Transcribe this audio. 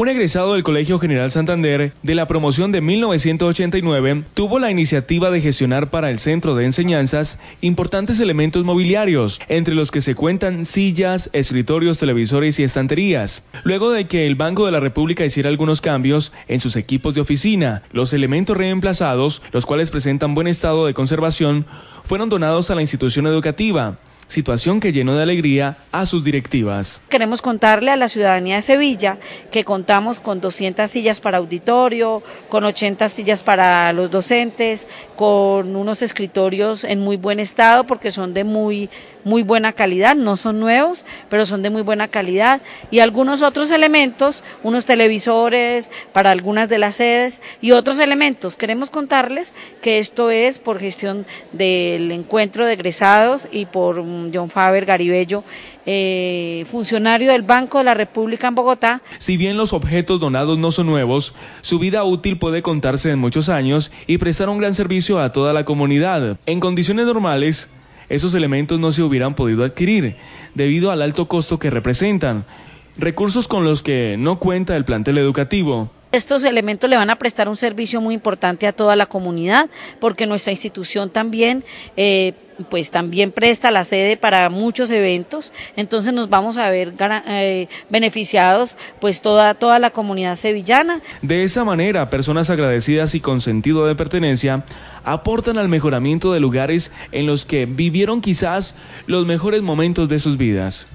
Un egresado del Colegio General Santander de la promoción de 1989 tuvo la iniciativa de gestionar para el centro de enseñanzas importantes elementos mobiliarios, entre los que se cuentan sillas, escritorios, televisores y estanterías. Luego de que el Banco de la República hiciera algunos cambios en sus equipos de oficina, los elementos reemplazados, los cuales presentan buen estado de conservación, fueron donados a la institución educativa, situación que llenó de alegría a sus directivas. Queremos contarle a la ciudadanía de Sevilla que contamos con 200 sillas para auditorio, con 80 sillas para los docentes, con unos escritorios en muy buen estado porque son de muy, muy buena calidad, no son nuevos, pero son de muy buena calidad y algunos otros elementos, unos televisores para algunas de las sedes y otros elementos. Queremos contarles que esto es por gestión del encuentro de egresados y por John Faber Garibello, eh, funcionario del Banco de la República en Bogotá. Si bien los objetos donados no son nuevos, su vida útil puede contarse en muchos años y prestar un gran servicio a toda la comunidad. En condiciones normales, esos elementos no se hubieran podido adquirir debido al alto costo que representan, recursos con los que no cuenta el plantel educativo estos elementos le van a prestar un servicio muy importante a toda la comunidad, porque nuestra institución también, eh, pues también presta la sede para muchos eventos, entonces nos vamos a ver eh, beneficiados, pues toda, toda la comunidad sevillana. De esta manera, personas agradecidas y con sentido de pertenencia aportan al mejoramiento de lugares en los que vivieron quizás los mejores momentos de sus vidas.